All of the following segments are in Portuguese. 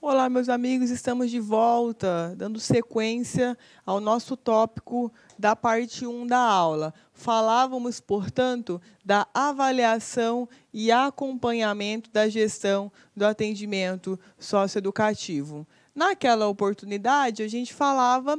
Olá, meus amigos, estamos de volta, dando sequência ao nosso tópico da parte 1 da aula. Falávamos, portanto, da avaliação e acompanhamento da gestão do atendimento socioeducativo. Naquela oportunidade, a gente falava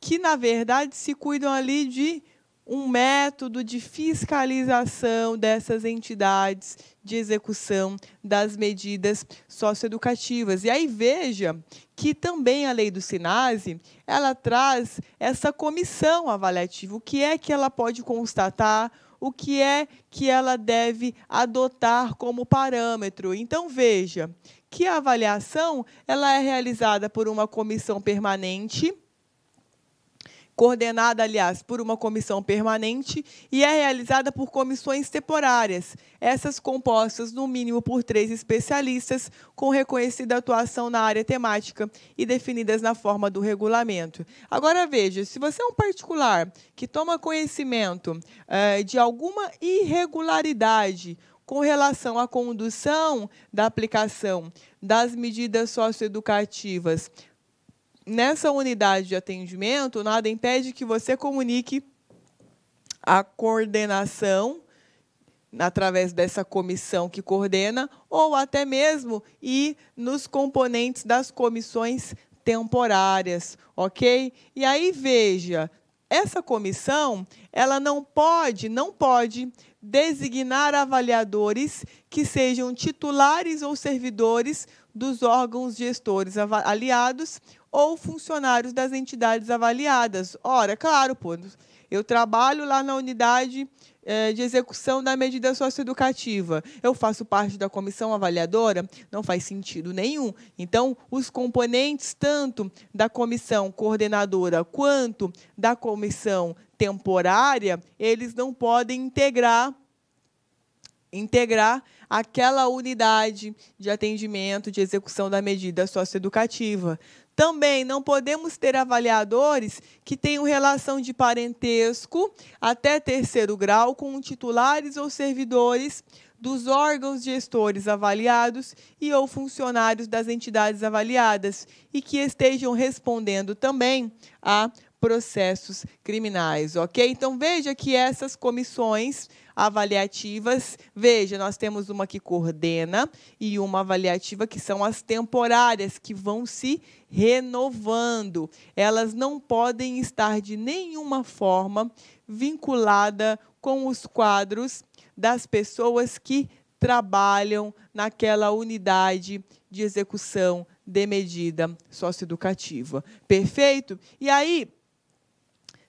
que, na verdade, se cuidam ali de um método de fiscalização dessas entidades de execução das medidas socioeducativas. E aí veja que também a lei do Sinase, ela traz essa comissão avaliativa, o que é que ela pode constatar, o que é que ela deve adotar como parâmetro. Então veja que a avaliação ela é realizada por uma comissão permanente coordenada, aliás, por uma comissão permanente e é realizada por comissões temporárias, essas compostas, no mínimo, por três especialistas com reconhecida atuação na área temática e definidas na forma do regulamento. Agora, veja, se você é um particular que toma conhecimento eh, de alguma irregularidade com relação à condução da aplicação das medidas socioeducativas nessa unidade de atendimento, nada impede que você comunique a coordenação através dessa comissão que coordena, ou até mesmo ir nos componentes das comissões temporárias, ok? E aí veja, essa comissão ela não pode, não pode designar avaliadores que sejam titulares ou servidores dos órgãos gestores aliados ou funcionários das entidades avaliadas. Ora, é claro, pô, eu trabalho lá na unidade é, de execução da medida socioeducativa. Eu faço parte da comissão avaliadora? Não faz sentido nenhum. Então, os componentes, tanto da comissão coordenadora quanto da comissão temporária, eles não podem integrar integrar aquela unidade de atendimento de execução da medida socioeducativa. Também não podemos ter avaliadores que tenham relação de parentesco até terceiro grau com titulares ou servidores dos órgãos gestores avaliados e ou funcionários das entidades avaliadas e que estejam respondendo também a processos criminais, ok? Então veja que essas comissões avaliativas, veja, nós temos uma que coordena e uma avaliativa que são as temporárias que vão se renovando. Elas não podem estar de nenhuma forma vinculada com os quadros das pessoas que trabalham naquela unidade de execução de medida socioeducativa. Perfeito? E aí,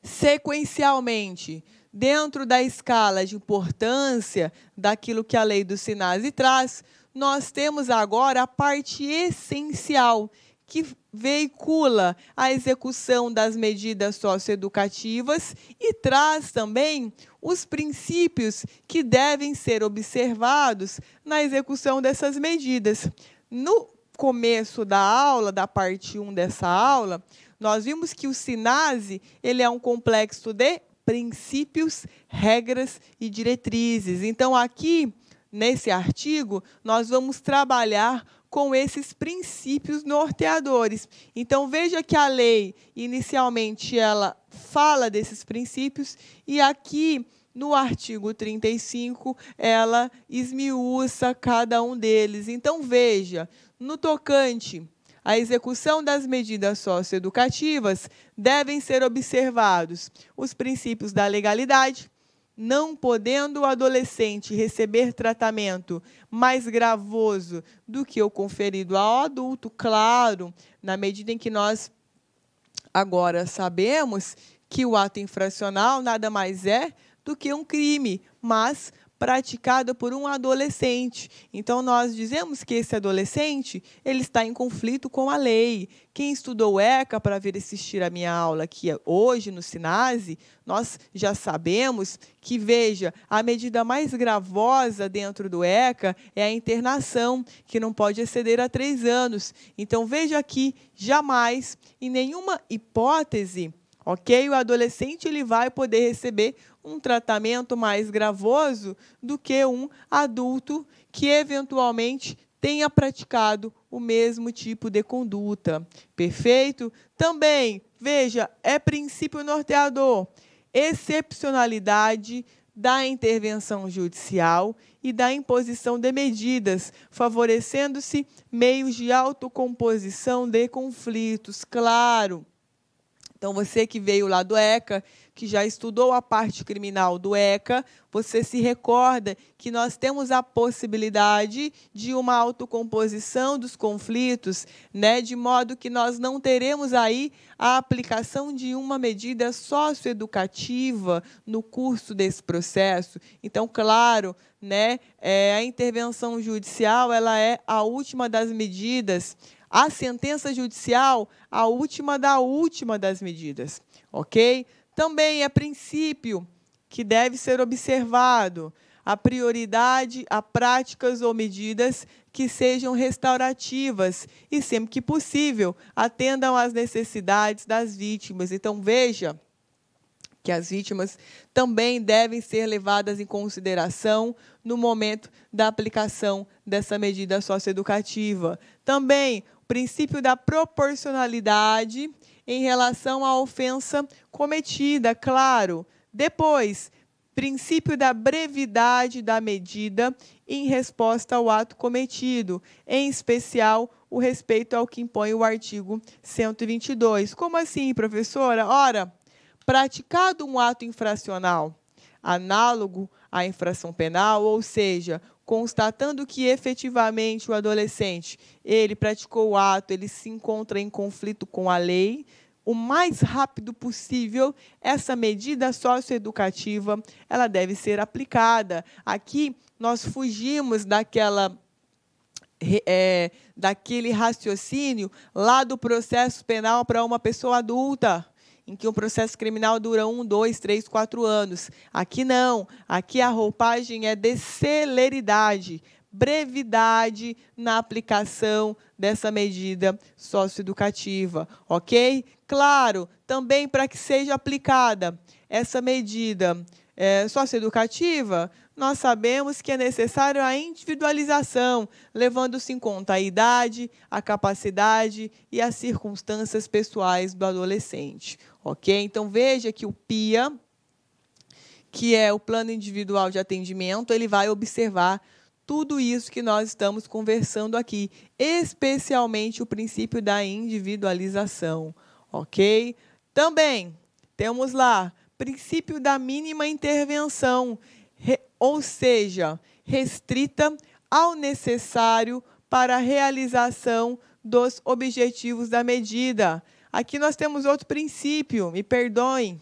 sequencialmente dentro da escala de importância daquilo que a lei do Sinase traz, nós temos agora a parte essencial que veicula a execução das medidas socioeducativas e traz também os princípios que devem ser observados na execução dessas medidas. No começo da aula, da parte 1 dessa aula, nós vimos que o SINASE ele é um complexo de princípios, regras e diretrizes. Então, aqui, nesse artigo, nós vamos trabalhar com esses princípios norteadores. Então, veja que a lei, inicialmente, ela fala desses princípios, e aqui no artigo 35, ela esmiuça cada um deles. Então, veja, no tocante a execução das medidas socioeducativas, devem ser observados os princípios da legalidade, não podendo o adolescente receber tratamento mais gravoso do que o conferido ao adulto, claro, na medida em que nós agora sabemos que o ato infracional nada mais é do que um crime, mas praticada por um adolescente. Então nós dizemos que esse adolescente ele está em conflito com a lei. Quem estudou ECA para vir assistir a minha aula aqui hoje no Sinase, nós já sabemos que veja, a medida mais gravosa dentro do ECA é a internação, que não pode exceder a três anos. Então veja aqui, jamais, em nenhuma hipótese, ok, o adolescente ele vai poder receber um tratamento mais gravoso do que um adulto que eventualmente tenha praticado o mesmo tipo de conduta. Perfeito? Também, veja, é princípio norteador. Excepcionalidade da intervenção judicial e da imposição de medidas, favorecendo-se meios de autocomposição de conflitos. Claro então, você que veio lá do ECA, que já estudou a parte criminal do ECA, você se recorda que nós temos a possibilidade de uma autocomposição dos conflitos, né, de modo que nós não teremos aí a aplicação de uma medida socioeducativa no curso desse processo. Então, claro, né, é, a intervenção judicial ela é a última das medidas a sentença judicial, a última da última das medidas, ok? Também é princípio que deve ser observado a prioridade a práticas ou medidas que sejam restaurativas e, sempre que possível, atendam às necessidades das vítimas. Então, veja que as vítimas também devem ser levadas em consideração no momento da aplicação dessa medida socioeducativa. Também princípio da proporcionalidade em relação à ofensa cometida, claro. Depois, princípio da brevidade da medida em resposta ao ato cometido, em especial o respeito ao que impõe o artigo 122. Como assim, professora? Ora, praticado um ato infracional análogo à infração penal, ou seja, constatando que efetivamente o adolescente ele praticou o ato, ele se encontra em conflito com a lei, o mais rápido possível essa medida socioeducativa, ela deve ser aplicada. Aqui nós fugimos daquela é, daquele raciocínio lá do processo penal para uma pessoa adulta em que um processo criminal dura um, dois, três, quatro anos. Aqui não. Aqui a roupagem é de celeridade, brevidade na aplicação dessa medida socioeducativa, ok? Claro, também para que seja aplicada essa medida é, socioeducativa, nós sabemos que é necessário a individualização, levando-se em conta a idade, a capacidade e as circunstâncias pessoais do adolescente. Ok? Então veja que o PIA, que é o plano individual de atendimento, ele vai observar tudo isso que nós estamos conversando aqui, especialmente o princípio da individualização. Ok? Também temos lá princípio da mínima intervenção, ou seja, restrita ao necessário para a realização dos objetivos da medida. Aqui nós temos outro princípio, me perdoem,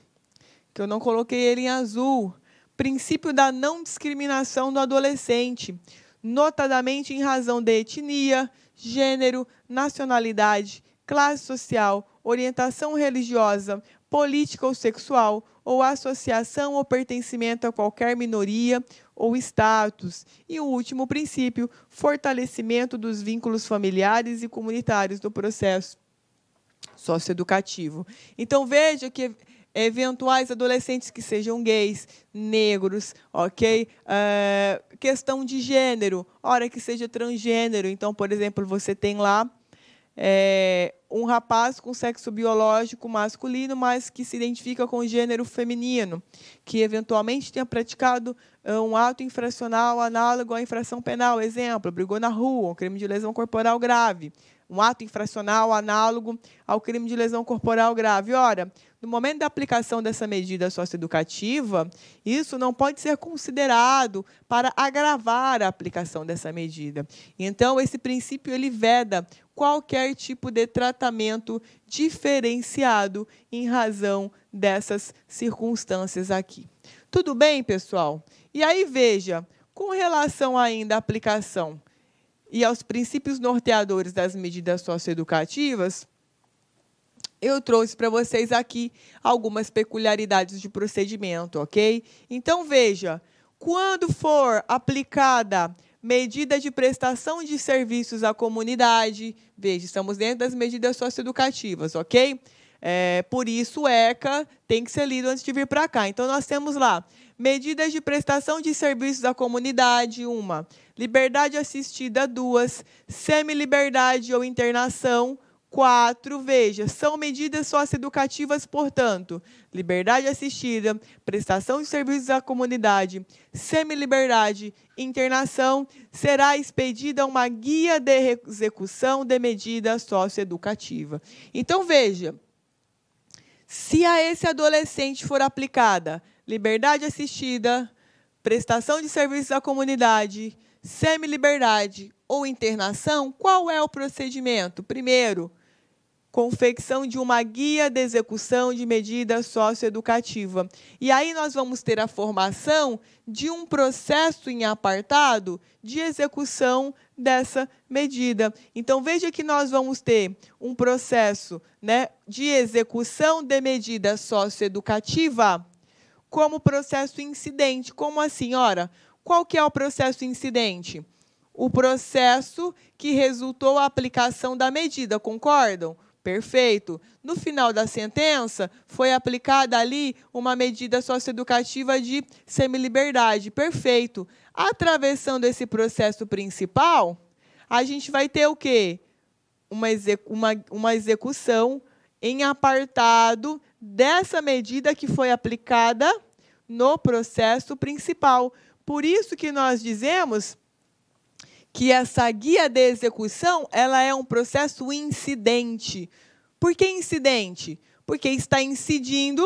que eu não coloquei ele em azul. Princípio da não discriminação do adolescente, notadamente em razão de etnia, gênero, nacionalidade, classe social, orientação religiosa, política ou sexual, ou associação ou pertencimento a qualquer minoria ou status. E o último princípio, fortalecimento dos vínculos familiares e comunitários do processo socioeducativo. Então, veja que eventuais adolescentes que sejam gays, negros, ok? Uh, questão de gênero, hora que seja transgênero. Então, por exemplo, você tem lá é, um rapaz com sexo biológico masculino, mas que se identifica com o gênero feminino, que eventualmente tenha praticado eh, um ato infracional análogo à infração penal, exemplo, brigou na rua, um crime de lesão corporal grave, um ato infracional análogo ao crime de lesão corporal grave. Ora, no momento da aplicação dessa medida socioeducativa, isso não pode ser considerado para agravar a aplicação dessa medida. Então, esse princípio ele veda qualquer tipo de tratamento diferenciado em razão dessas circunstâncias aqui. Tudo bem, pessoal? E aí veja, com relação ainda à aplicação e aos princípios norteadores das medidas socioeducativas, eu trouxe para vocês aqui algumas peculiaridades de procedimento, ok? Então, veja: quando for aplicada medida de prestação de serviços à comunidade, veja, estamos dentro das medidas socioeducativas, ok? É, por isso, o ECA tem que ser lido antes de vir para cá. Então, nós temos lá medidas de prestação de serviços à comunidade, uma, liberdade assistida, duas, semi-liberdade ou internação, 4, veja, são medidas socioeducativas, portanto, liberdade assistida, prestação de serviços à comunidade, semi liberdade internação, será expedida uma guia de execução de medida socioeducativa. Então, veja, se a esse adolescente for aplicada liberdade assistida, prestação de serviços à comunidade, semi liberdade ou internação, qual é o procedimento? Primeiro, confecção de uma guia de execução de medida socioeducativa. E aí nós vamos ter a formação de um processo em apartado de execução dessa medida. Então veja que nós vamos ter um processo, né, de execução de medida socioeducativa como processo incidente. Como assim, ora? Qual que é o processo incidente? O processo que resultou a aplicação da medida, concordam? Perfeito. No final da sentença, foi aplicada ali uma medida socioeducativa de semiliberdade. Perfeito. Atravessando esse processo principal, a gente vai ter o quê? Uma, execu uma, uma execução em apartado dessa medida que foi aplicada no processo principal. Por isso que nós dizemos que essa guia de execução ela é um processo incidente. Por que incidente? Porque está incidindo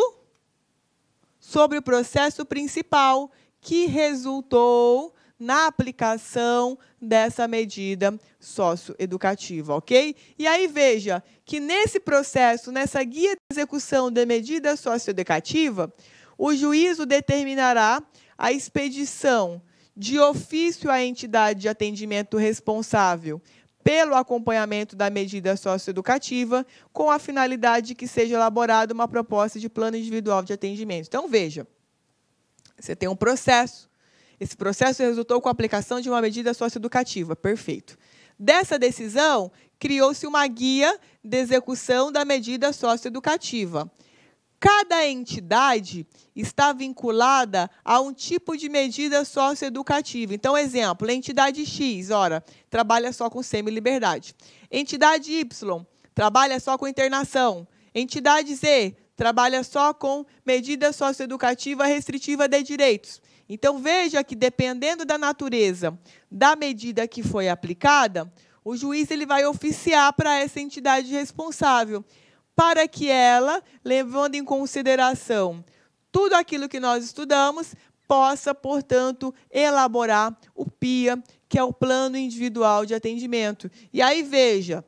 sobre o processo principal que resultou na aplicação dessa medida socioeducativa, ok? E aí veja que nesse processo, nessa guia de execução de medida socioeducativa, o juízo determinará a expedição de ofício à entidade de atendimento responsável pelo acompanhamento da medida socioeducativa, com a finalidade de que seja elaborada uma proposta de plano individual de atendimento. Então, veja, você tem um processo. Esse processo resultou com a aplicação de uma medida socioeducativa. Perfeito. Dessa decisão, criou-se uma guia de execução da medida socioeducativa. Cada entidade está vinculada a um tipo de medida socioeducativa. Então, exemplo, entidade X, ora, trabalha só com semi-liberdade. Entidade Y, trabalha só com internação. Entidade Z, trabalha só com medida socioeducativa restritiva de direitos. Então, veja que, dependendo da natureza da medida que foi aplicada, o juiz ele vai oficiar para essa entidade responsável para que ela, levando em consideração tudo aquilo que nós estudamos, possa, portanto, elaborar o PIA, que é o plano individual de atendimento. E aí veja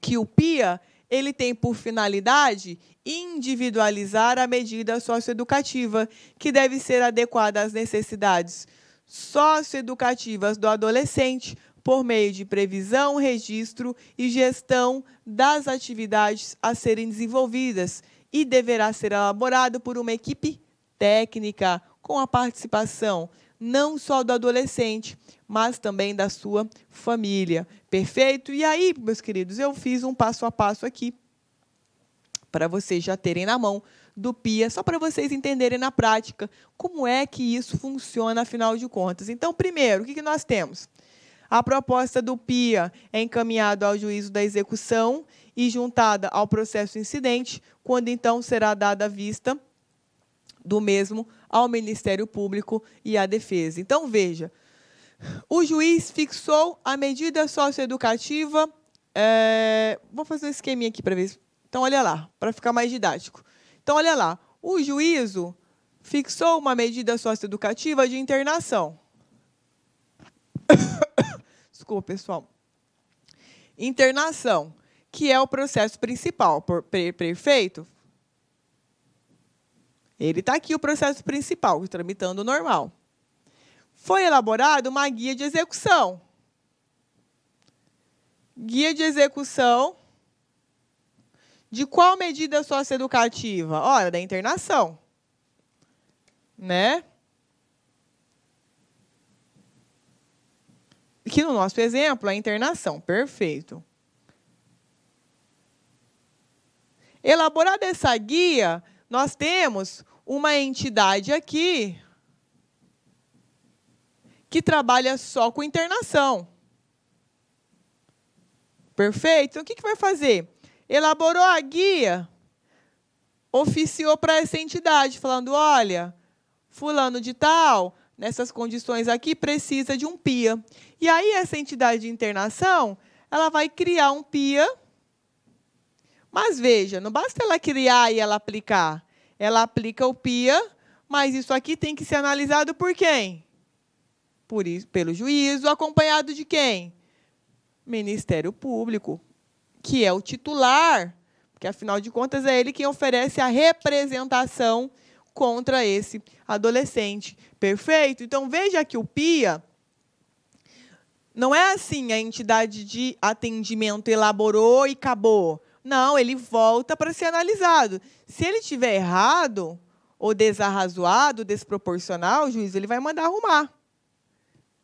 que o PIA ele tem por finalidade individualizar a medida socioeducativa que deve ser adequada às necessidades socioeducativas do adolescente, por meio de previsão, registro e gestão das atividades a serem desenvolvidas e deverá ser elaborado por uma equipe técnica com a participação não só do adolescente, mas também da sua família. Perfeito? E aí, meus queridos, eu fiz um passo a passo aqui para vocês já terem na mão do PIA, só para vocês entenderem na prática como é que isso funciona, afinal de contas. Então, primeiro, o que nós temos? A proposta do PIA é encaminhada ao juízo da execução e juntada ao processo incidente, quando então será dada vista do mesmo ao Ministério Público e à Defesa. Então, veja, o juiz fixou a medida socioeducativa. É, vou fazer um esqueminha aqui para ver. Então, olha lá, para ficar mais didático. Então, olha lá, o juízo fixou uma medida socioeducativa de internação. Desculpa, pessoal. Internação, que é o processo principal. Perfeito? Ele está aqui, o processo principal, tramitando normal. Foi elaborada uma guia de execução. Guia de execução de qual medida socioeducativa? Olha, da internação. Né? que no nosso exemplo é internação. Perfeito. Elaborada essa guia, nós temos uma entidade aqui que trabalha só com internação. Perfeito? Então, o que, que vai fazer? Elaborou a guia, oficiou para essa entidade, falando: olha, fulano de tal nessas condições aqui, precisa de um PIA. E aí, essa entidade de internação ela vai criar um PIA. Mas veja, não basta ela criar e ela aplicar. Ela aplica o PIA, mas isso aqui tem que ser analisado por quem? Por isso, pelo juízo, acompanhado de quem? Ministério Público, que é o titular, porque afinal de contas é ele quem oferece a representação contra esse adolescente. Perfeito? Então veja que o PIA não é assim, a entidade de atendimento elaborou e acabou. Não, ele volta para ser analisado. Se ele tiver errado, ou desarrazoado, desproporcional, o juiz ele vai mandar arrumar.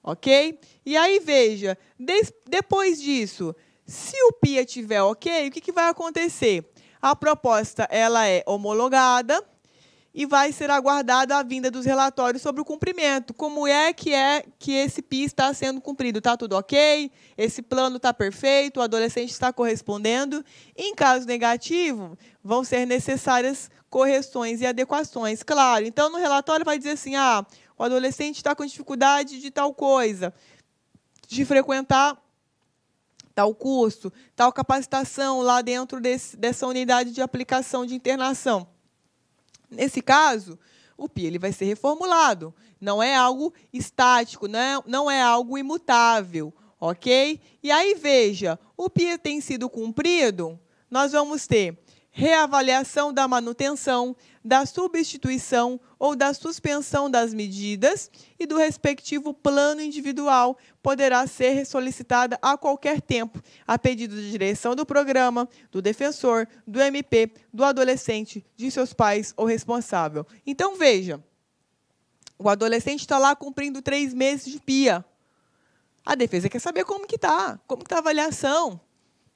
Ok? E aí, veja, depois disso, se o PIA tiver ok, o que, que vai acontecer? A proposta ela é homologada, e vai ser aguardada a vinda dos relatórios sobre o cumprimento. Como é que é que esse PI está sendo cumprido? Está tudo ok? Esse plano está perfeito? O adolescente está correspondendo? Em caso negativo, vão ser necessárias correções e adequações, claro. Então, no relatório vai dizer assim, ah, o adolescente está com dificuldade de tal coisa, de frequentar tal curso, tal capacitação lá dentro desse, dessa unidade de aplicação de internação Nesse caso, o PIA ele vai ser reformulado. Não é algo estático, não, é, não é algo imutável, ok? E aí, veja, o PIA tem sido cumprido, nós vamos ter reavaliação da manutenção, da substituição ou da suspensão das medidas e do respectivo plano individual poderá ser solicitada a qualquer tempo, a pedido de direção do programa, do defensor, do MP, do adolescente, de seus pais ou responsável. Então, veja, o adolescente está lá cumprindo três meses de PIA. A defesa quer saber como que está, como está a avaliação.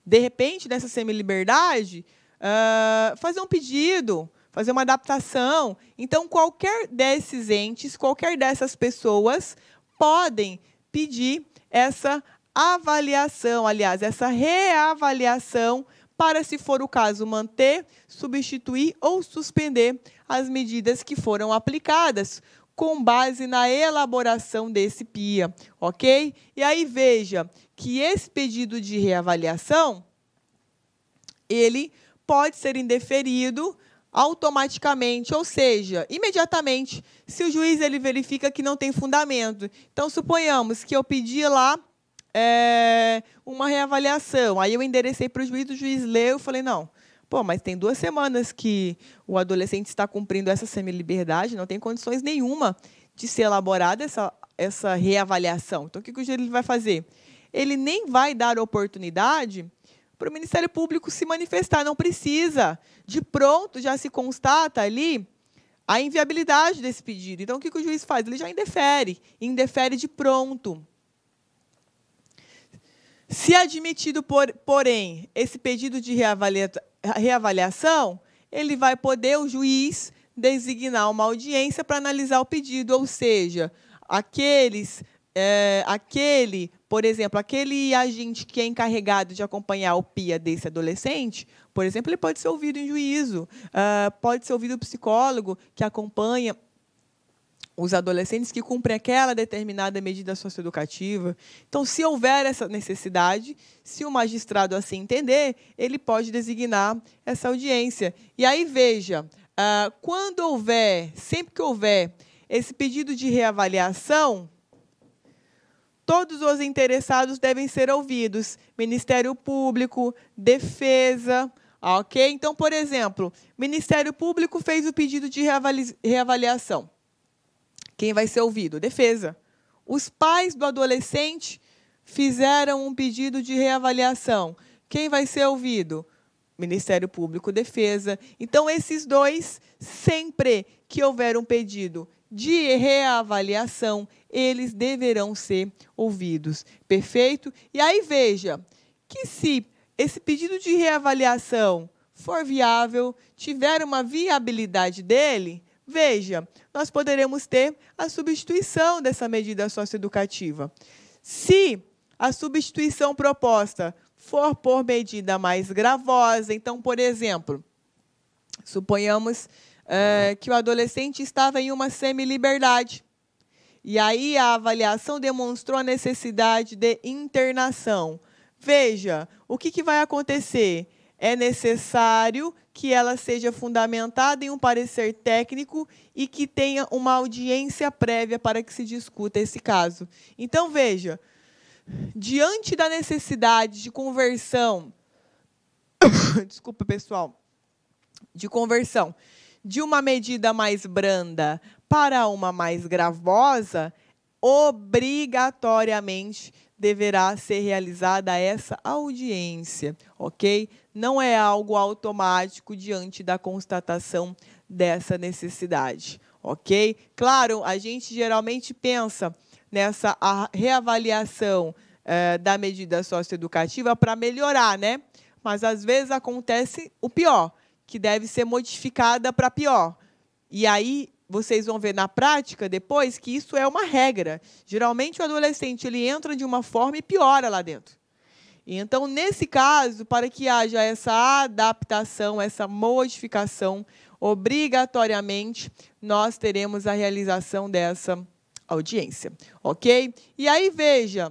De repente, nessa semi-liberdade, uh, fazer um pedido, fazer uma adaptação. Então, qualquer desses entes, qualquer dessas pessoas podem pedir essa avaliação, aliás, essa reavaliação para, se for o caso, manter, substituir ou suspender as medidas que foram aplicadas com base na elaboração desse PIA, ok? E aí veja que esse pedido de reavaliação ele pode ser indeferido automaticamente, ou seja, imediatamente, se o juiz ele verifica que não tem fundamento. Então, suponhamos que eu pedi lá é, uma reavaliação, aí eu enderecei para o juiz, o juiz leu, eu falei, não, Pô, mas tem duas semanas que o adolescente está cumprindo essa semiliberdade, não tem condições nenhuma de ser elaborada essa, essa reavaliação. Então, o que o juiz vai fazer? Ele nem vai dar oportunidade para o Ministério Público se manifestar, não precisa. De pronto, já se constata ali a inviabilidade desse pedido. Então, o que, o juiz faz? Ele já indefere, indefere de pronto. Se admitido, por, porém, esse pedido de reavalia, reavaliação, ele vai poder, o juiz, designar uma audiência para analisar o pedido, ou seja, aqueles é, aquele, por exemplo, aquele agente que é encarregado de acompanhar o PIA desse adolescente, por exemplo, ele pode ser ouvido em juízo, uh, pode ser ouvido o psicólogo que acompanha os adolescentes que cumprem aquela determinada medida socioeducativa. Então, se houver essa necessidade, se o magistrado assim entender, ele pode designar essa audiência. E aí, veja, uh, quando houver, sempre que houver esse pedido de reavaliação, Todos os interessados devem ser ouvidos: Ministério Público, Defesa. Ok? Então, por exemplo, Ministério Público fez o pedido de reavaliação. Quem vai ser ouvido? Defesa. Os pais do adolescente fizeram um pedido de reavaliação. Quem vai ser ouvido? Ministério Público, Defesa. Então, esses dois, sempre que houver um pedido de reavaliação, eles deverão ser ouvidos. Perfeito? E aí veja que se esse pedido de reavaliação for viável, tiver uma viabilidade dele, veja, nós poderemos ter a substituição dessa medida socioeducativa. Se a substituição proposta for por medida mais gravosa, então, por exemplo, suponhamos é, que o adolescente estava em uma semi-liberdade e aí a avaliação demonstrou a necessidade de internação. Veja, o que, que vai acontecer? É necessário que ela seja fundamentada em um parecer técnico e que tenha uma audiência prévia para que se discuta esse caso. Então, veja, diante da necessidade de conversão, desculpa, pessoal, de conversão de uma medida mais branda para uma mais gravosa, obrigatoriamente deverá ser realizada essa audiência, ok? Não é algo automático diante da constatação dessa necessidade, ok? Claro, a gente geralmente pensa nessa reavaliação eh, da medida socioeducativa para melhorar, né? Mas às vezes acontece o pior, que deve ser modificada para pior. E aí vocês vão ver na prática depois que isso é uma regra. Geralmente o adolescente ele entra de uma forma e piora lá dentro. Então, nesse caso, para que haja essa adaptação, essa modificação, obrigatoriamente nós teremos a realização dessa audiência, ok? E aí veja,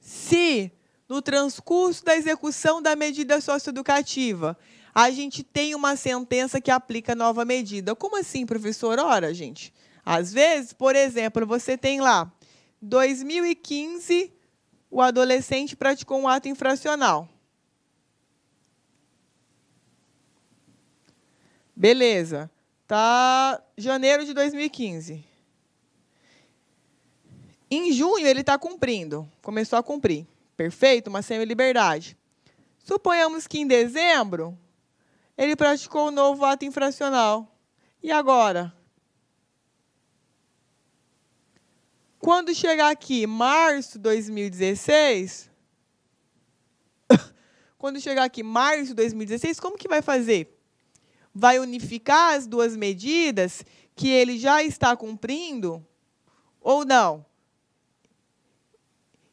se no transcurso da execução da medida socioeducativa a gente tem uma sentença que aplica nova medida. Como assim, professor? Ora, gente, às vezes, por exemplo, você tem lá 2015 o adolescente praticou um ato infracional. Beleza. Tá janeiro de 2015. Em junho ele está cumprindo, começou a cumprir. Perfeito, uma semi-liberdade. Suponhamos que em dezembro ele praticou o novo ato infracional. E agora? Quando chegar aqui, março de 2016, quando chegar aqui março de 2016, como que vai fazer? Vai unificar as duas medidas que ele já está cumprindo ou não?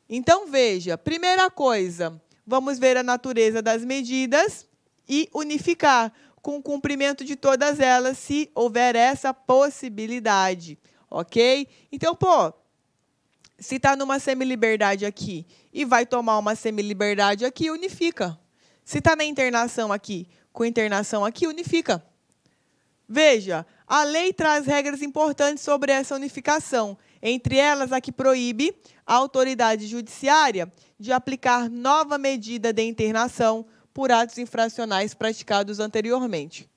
Então veja, primeira coisa, vamos ver a natureza das medidas e unificar com o cumprimento de todas elas, se houver essa possibilidade, ok? Então, pô, se está numa semiliberdade aqui e vai tomar uma semiliberdade aqui, unifica. Se está na internação aqui com internação aqui, unifica. Veja, a lei traz regras importantes sobre essa unificação, entre elas a que proíbe a autoridade judiciária de aplicar nova medida de internação por atos infracionais praticados anteriormente.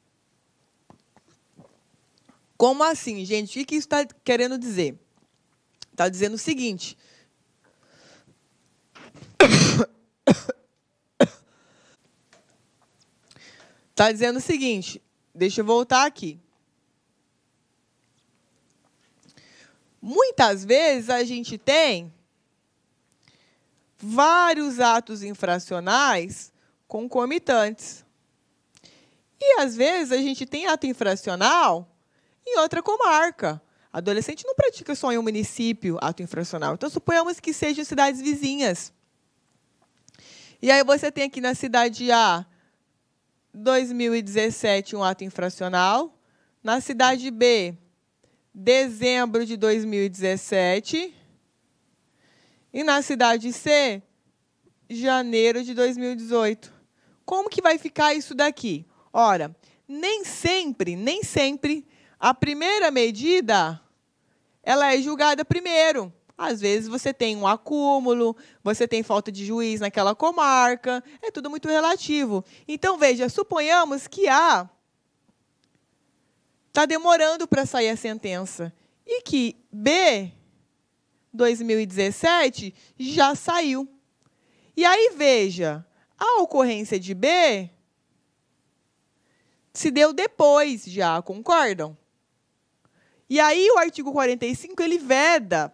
Como assim, gente? O que isso está querendo dizer? Está dizendo o seguinte. Está dizendo o seguinte. Deixa eu voltar aqui. Muitas vezes a gente tem vários atos infracionais concomitantes. E às vezes a gente tem ato infracional em outra comarca. Adolescente não pratica só em um município ato infracional. Então suponhamos que sejam cidades vizinhas. E aí você tem aqui na cidade A, 2017, um ato infracional. Na cidade B, dezembro de 2017. E na cidade C, janeiro de 2018. Como que vai ficar isso daqui? Ora, nem sempre, nem sempre a primeira medida ela é julgada primeiro. Às vezes você tem um acúmulo, você tem falta de juiz naquela comarca, é tudo muito relativo. Então veja, suponhamos que A está demorando para sair a sentença e que B 2017 já saiu. E aí veja, a ocorrência de B se deu depois já, concordam? E aí o artigo 45 ele veda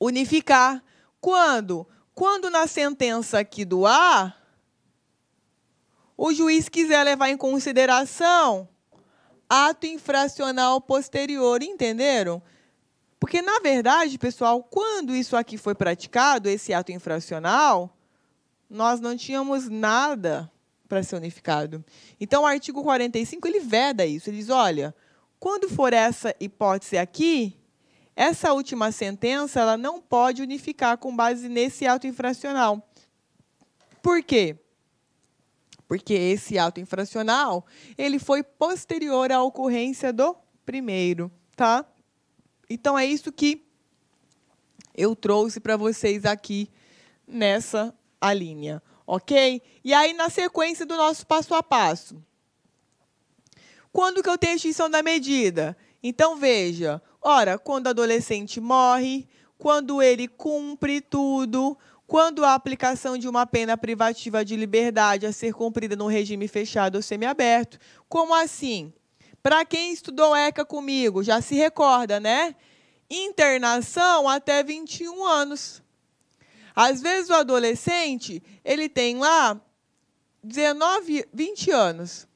unificar quando, quando na sentença aqui do A o juiz quiser levar em consideração ato infracional posterior, entenderam? Porque na verdade, pessoal, quando isso aqui foi praticado, esse ato infracional, nós não tínhamos nada para ser unificado. Então, o artigo 45 ele veda isso. Ele diz: olha, quando for essa hipótese aqui, essa última sentença ela não pode unificar com base nesse ato infracional. Por quê? Porque esse ato infracional ele foi posterior à ocorrência do primeiro, tá? Então é isso que eu trouxe para vocês aqui nessa a linha, ok? E aí, na sequência do nosso passo a passo. Quando que eu tenho extinção da medida? Então, veja, ora, quando o adolescente morre, quando ele cumpre tudo, quando a aplicação de uma pena privativa de liberdade a ser cumprida no regime fechado ou semiaberto. Como assim? Para quem estudou ECA comigo, já se recorda, né? Internação até 21 anos. Às vezes o adolescente, ele tem lá 19, 20 anos.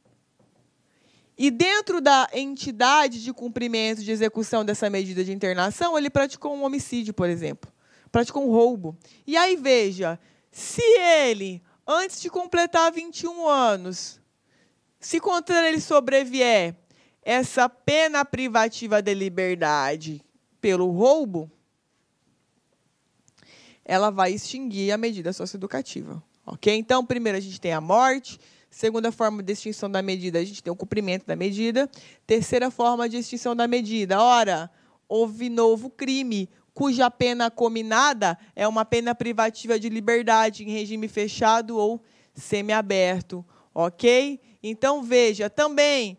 E dentro da entidade de cumprimento de execução dessa medida de internação, ele praticou um homicídio, por exemplo, praticou um roubo. E aí veja, se ele antes de completar 21 anos, se contra ele sobrevier essa pena privativa de liberdade pelo roubo, ela vai extinguir a medida socioeducativa. Ok? Então, primeiro a gente tem a morte. Segunda forma de extinção da medida, a gente tem o cumprimento da medida. Terceira forma de extinção da medida, ora, houve novo crime, cuja pena combinada é uma pena privativa de liberdade em regime fechado ou semiaberto, ok? Então veja também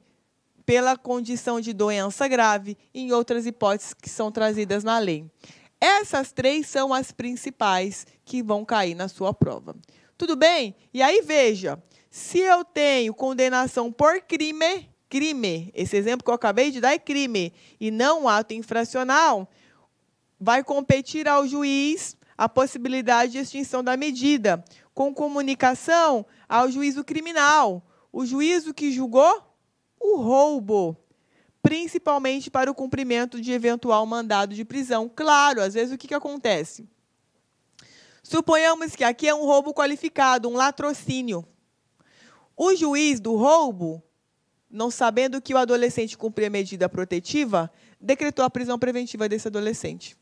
pela condição de doença grave em outras hipóteses que são trazidas na lei. Essas três são as principais que vão cair na sua prova. Tudo bem? E aí veja, se eu tenho condenação por crime, crime, esse exemplo que eu acabei de dar é crime e não um ato infracional, vai competir ao juiz a possibilidade de extinção da medida, com comunicação ao juízo criminal, o juízo que julgou o roubo principalmente para o cumprimento de eventual mandado de prisão. Claro, às vezes o que, que acontece? Suponhamos que aqui é um roubo qualificado, um latrocínio. O juiz do roubo, não sabendo que o adolescente cumpria medida protetiva, decretou a prisão preventiva desse adolescente.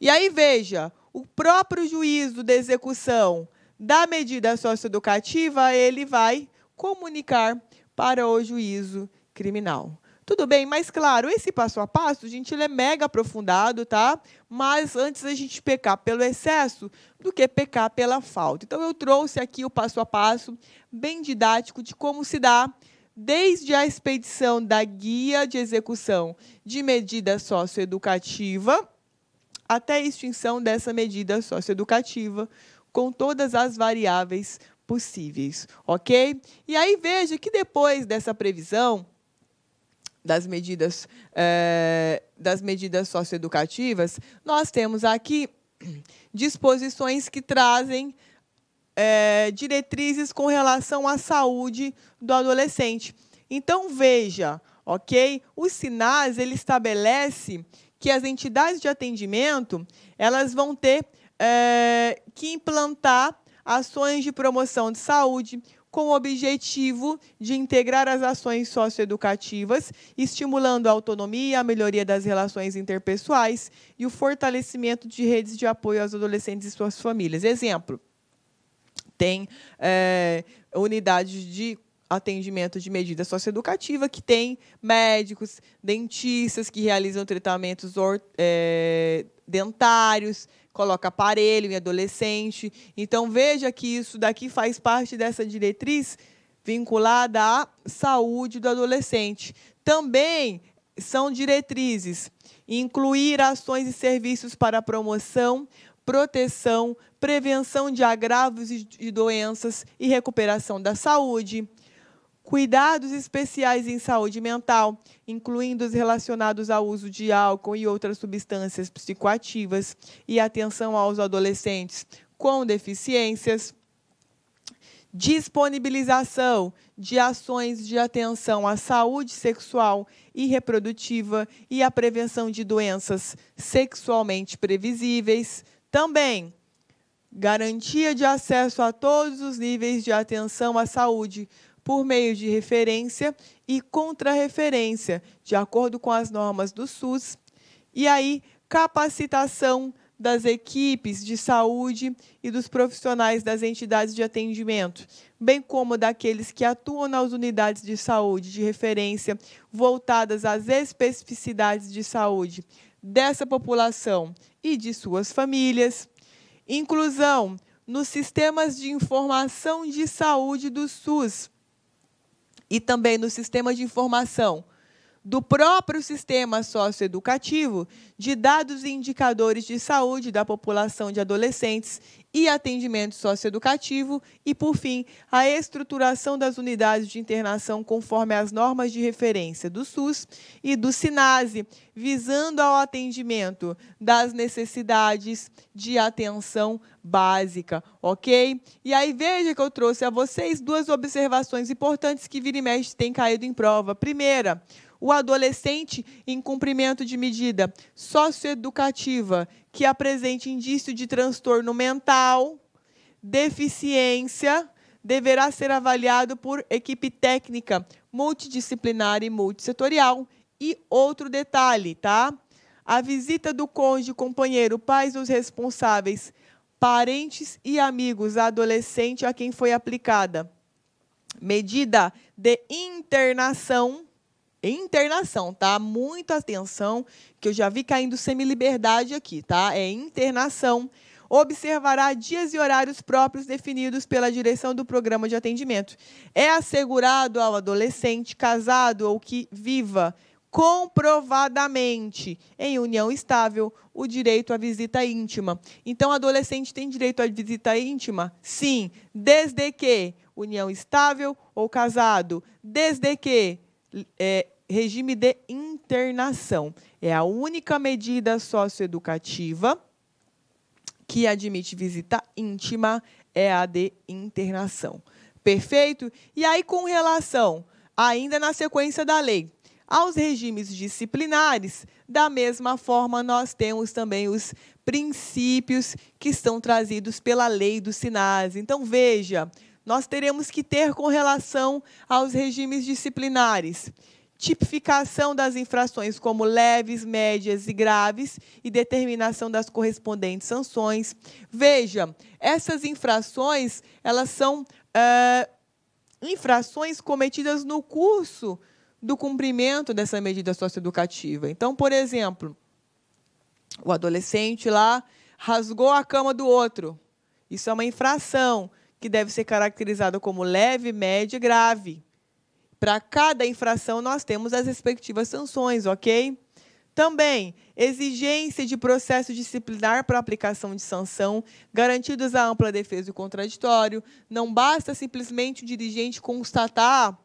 E aí, veja, o próprio juízo de execução da medida socioeducativa, ele vai comunicar para o juízo criminal. Tudo bem, mas claro, esse passo a passo, gente, ele é mega aprofundado, tá? Mas antes a gente pecar pelo excesso do que pecar pela falta. Então eu trouxe aqui o passo a passo bem didático de como se dá desde a expedição da guia de execução de medida socioeducativa até a extinção dessa medida socioeducativa com todas as variáveis possíveis, OK? E aí veja que depois dessa previsão das medidas, é, das medidas socioeducativas, nós temos aqui disposições que trazem é, diretrizes com relação à saúde do adolescente. Então veja, ok? O Sinas ele estabelece que as entidades de atendimento elas vão ter é, que implantar ações de promoção de saúde, com o objetivo de integrar as ações socioeducativas, estimulando a autonomia, a melhoria das relações interpessoais e o fortalecimento de redes de apoio aos adolescentes e suas famílias. Exemplo, tem é, unidades de atendimento de medida socioeducativa, que tem médicos, dentistas que realizam tratamentos é, dentários, coloca aparelho em adolescente. Então, veja que isso daqui faz parte dessa diretriz vinculada à saúde do adolescente. Também são diretrizes incluir ações e serviços para promoção, proteção, prevenção de agravos e doenças e recuperação da saúde Cuidados especiais em saúde mental, incluindo os relacionados ao uso de álcool e outras substâncias psicoativas, e atenção aos adolescentes com deficiências. Disponibilização de ações de atenção à saúde sexual e reprodutiva e à prevenção de doenças sexualmente previsíveis. Também garantia de acesso a todos os níveis de atenção à saúde, por meio de referência e contrarreferência, de acordo com as normas do SUS. E aí, capacitação das equipes de saúde e dos profissionais das entidades de atendimento, bem como daqueles que atuam nas unidades de saúde de referência voltadas às especificidades de saúde dessa população e de suas famílias. Inclusão nos sistemas de informação de saúde do SUS, e também no sistema de informação do próprio sistema socioeducativo de dados e indicadores de saúde da população de adolescentes e atendimento socioeducativo e, por fim, a estruturação das unidades de internação conforme as normas de referência do SUS e do SINASE, visando ao atendimento das necessidades de atenção básica, ok? E aí veja que eu trouxe a vocês duas observações importantes que vira e mexe tem caído em prova. Primeira, o adolescente em cumprimento de medida socioeducativa que apresente indício de transtorno mental, deficiência, deverá ser avaliado por equipe técnica multidisciplinar e multissetorial. E outro detalhe, tá? A visita do cônjuge, companheiro, pais dos responsáveis, parentes e amigos adolescente a quem foi aplicada medida de internação internação, tá? Muita atenção, que eu já vi caindo semi-liberdade aqui, tá? É internação. Observará dias e horários próprios definidos pela direção do programa de atendimento. É assegurado ao adolescente casado ou que viva comprovadamente em união estável o direito à visita íntima. Então, o adolescente tem direito à visita íntima? Sim, desde que união estável ou casado, desde que é, regime de internação. É a única medida socioeducativa que admite visita íntima, é a de internação. Perfeito? E aí, com relação, ainda na sequência da lei, aos regimes disciplinares, da mesma forma, nós temos também os princípios que estão trazidos pela lei do SINAS. Então, veja, nós teremos que ter com relação aos regimes disciplinares tipificação das infrações como leves, médias e graves e determinação das correspondentes sanções. Veja, essas infrações elas são infrações cometidas no curso do cumprimento dessa medida socioeducativa. Então, por exemplo, o adolescente lá rasgou a cama do outro. Isso é uma infração que deve ser caracterizada como leve, média e grave. Para cada infração, nós temos as respectivas sanções, ok? Também, exigência de processo disciplinar para aplicação de sanção, garantidos a ampla defesa e contraditório. Não basta simplesmente o dirigente constatar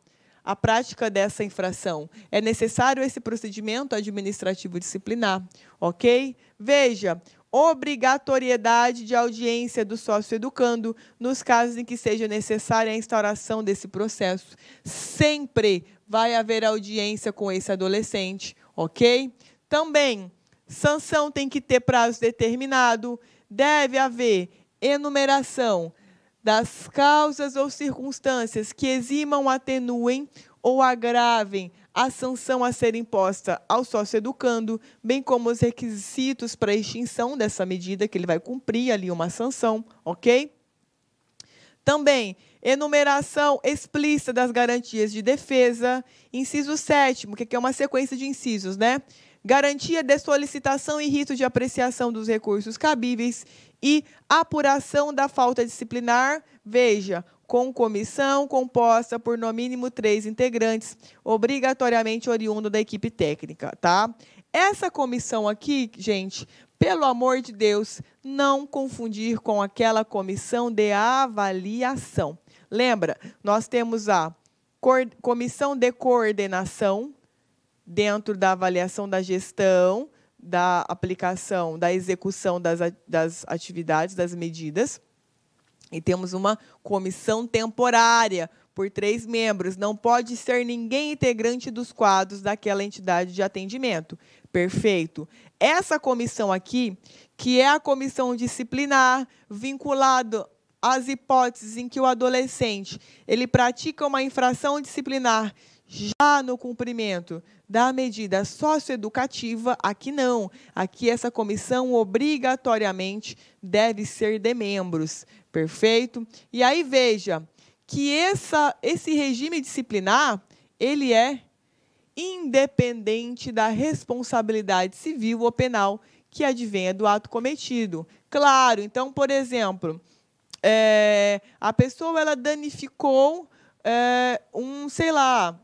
a prática dessa infração. É necessário esse procedimento administrativo disciplinar, ok? Veja, obrigatoriedade de audiência do sócio educando nos casos em que seja necessária a instauração desse processo. Sempre vai haver audiência com esse adolescente, ok? Também, sanção tem que ter prazo determinado, deve haver enumeração das causas ou circunstâncias que eximam, atenuem ou agravem a sanção a ser imposta ao sócio educando, bem como os requisitos para extinção dessa medida, que ele vai cumprir ali uma sanção, ok? Também, enumeração explícita das garantias de defesa. Inciso 7, é que é uma sequência de incisos, né? Garantia de solicitação e rito de apreciação dos recursos cabíveis e apuração da falta disciplinar. Veja, com comissão composta por no mínimo três integrantes, obrigatoriamente oriundo da equipe técnica, tá? Essa comissão aqui, gente, pelo amor de Deus, não confundir com aquela comissão de avaliação. Lembra, nós temos a comissão de coordenação dentro da avaliação da gestão, da aplicação, da execução das, das atividades, das medidas. E temos uma comissão temporária por três membros. Não pode ser ninguém integrante dos quadros daquela entidade de atendimento. Perfeito. Essa comissão aqui, que é a comissão disciplinar vinculada às hipóteses em que o adolescente ele pratica uma infração disciplinar já no cumprimento da medida socioeducativa, aqui não. Aqui essa comissão obrigatoriamente deve ser de membros. Perfeito? E aí veja que essa, esse regime disciplinar, ele é independente da responsabilidade civil ou penal que advenha do ato cometido. Claro, então, por exemplo, é, a pessoa ela danificou é, um, sei lá,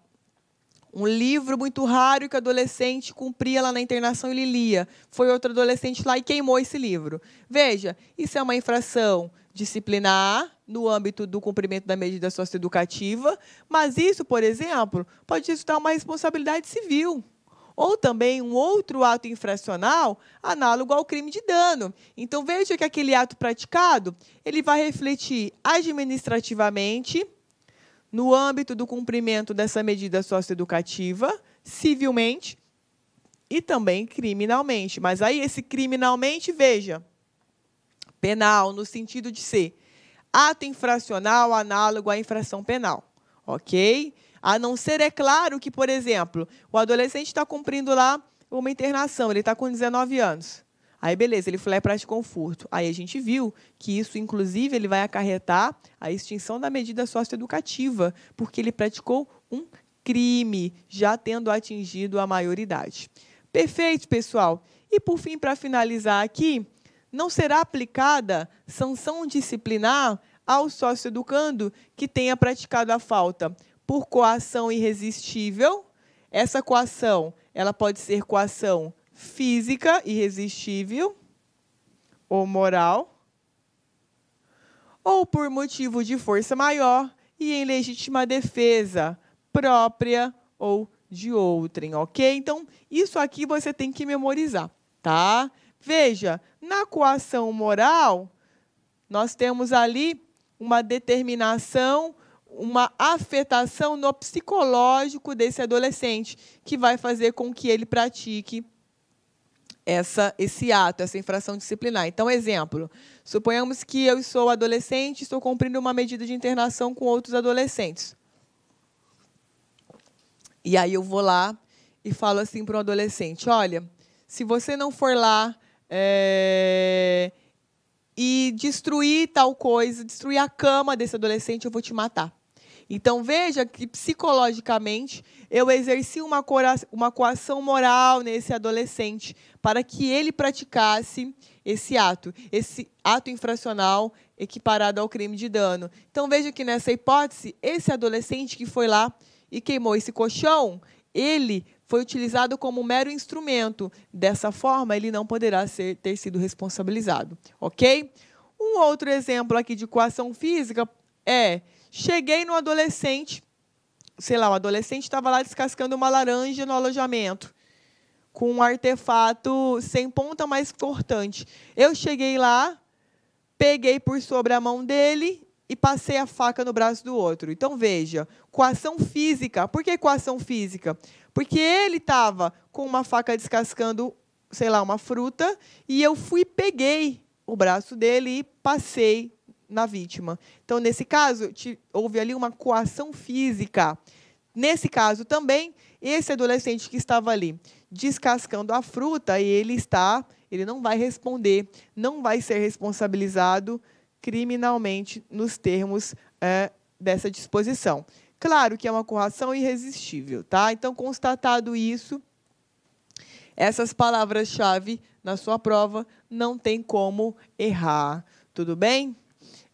um livro muito raro que o adolescente cumpria lá na internação, ele lia. Foi outro adolescente lá e queimou esse livro. Veja, isso é uma infração disciplinar no âmbito do cumprimento da medida socioeducativa, mas isso, por exemplo, pode resultar uma responsabilidade civil ou também um outro ato infracional análogo ao crime de dano. Então veja que aquele ato praticado, ele vai refletir administrativamente no âmbito do cumprimento dessa medida socioeducativa, civilmente e também criminalmente. Mas aí, esse criminalmente, veja, penal, no sentido de ser ato infracional análogo à infração penal, ok? A não ser, é claro, que, por exemplo, o adolescente está cumprindo lá uma internação, ele está com 19 anos. Aí, beleza, ele foi lá para conforto. Aí a gente viu que isso, inclusive, ele vai acarretar a extinção da medida socioeducativa, porque ele praticou um crime, já tendo atingido a maioridade. Perfeito, pessoal. E, por fim, para finalizar aqui, não será aplicada sanção disciplinar ao socioeducando que tenha praticado a falta por coação irresistível. Essa coação, ela pode ser coação física irresistível ou moral, ou por motivo de força maior e em legítima defesa própria ou de outrem, ok? Então, isso aqui você tem que memorizar, tá? Veja, na coação moral, nós temos ali uma determinação, uma afetação no psicológico desse adolescente, que vai fazer com que ele pratique essa, esse ato, essa infração disciplinar. Então, exemplo, suponhamos que eu sou adolescente e estou cumprindo uma medida de internação com outros adolescentes. E aí eu vou lá e falo assim para um adolescente: olha, se você não for lá é, e destruir tal coisa, destruir a cama desse adolescente, eu vou te matar. Então veja que psicologicamente eu exerci uma, uma coação moral nesse adolescente para que ele praticasse esse ato, esse ato infracional equiparado ao crime de dano. Então veja que nessa hipótese, esse adolescente que foi lá e queimou esse colchão, ele foi utilizado como mero instrumento. Dessa forma, ele não poderá ser, ter sido responsabilizado, ok? Um outro exemplo aqui de coação física é, cheguei no adolescente, sei lá, o adolescente estava lá descascando uma laranja no alojamento, com um artefato sem ponta, mais cortante. Eu cheguei lá, peguei por sobre a mão dele e passei a faca no braço do outro. Então veja, coação física. Por que coação física? Porque ele estava com uma faca descascando, sei lá, uma fruta, e eu fui peguei o braço dele e passei na vítima. Então, nesse caso, houve ali uma coação física. Nesse caso também, esse adolescente que estava ali descascando a fruta, ele está, ele não vai responder, não vai ser responsabilizado criminalmente nos termos é, dessa disposição. Claro que é uma coação irresistível, tá? Então, constatado isso, essas palavras-chave na sua prova não tem como errar. Tudo bem?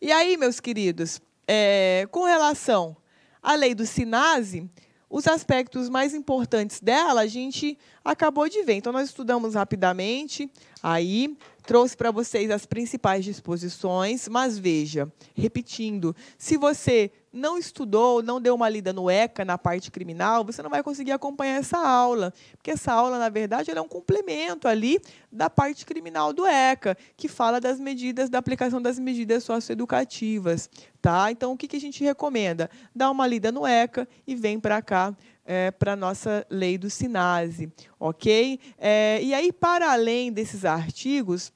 E aí, meus queridos, é, com relação à lei do SINASE, os aspectos mais importantes dela a gente acabou de ver. Então, nós estudamos rapidamente aí trouxe para vocês as principais disposições, mas veja, repetindo, se você não estudou, não deu uma lida no ECA, na parte criminal, você não vai conseguir acompanhar essa aula, porque essa aula, na verdade, é um complemento ali da parte criminal do ECA, que fala das medidas, da aplicação das medidas socioeducativas. Tá? Então, o que, que a gente recomenda? Dá uma lida no ECA e vem para cá é, para a nossa lei do SINASE, ok? É, e aí, para além desses artigos,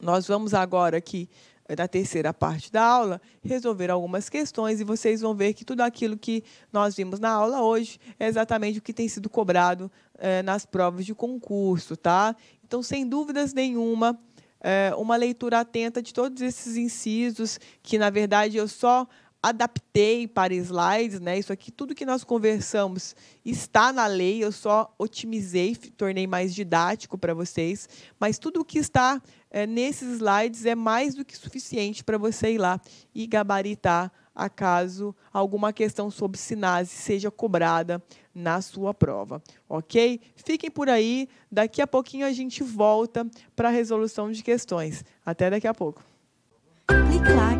nós vamos agora aqui da eh, terceira parte da aula, resolver algumas questões e vocês vão ver que tudo aquilo que nós vimos na aula hoje é exatamente o que tem sido cobrado eh, nas provas de concurso, tá? Então, sem dúvidas nenhuma, eh, uma leitura atenta de todos esses incisos, que na verdade eu só adaptei para slides, né? Isso aqui, tudo que nós conversamos está na lei, eu só otimizei, tornei mais didático para vocês, mas tudo o que está é, nesses slides é mais do que suficiente para você ir lá e gabaritar a caso alguma questão sobre sinase seja cobrada na sua prova, ok? Fiquem por aí, daqui a pouquinho a gente volta para a resolução de questões. Até daqui a pouco. Clique lá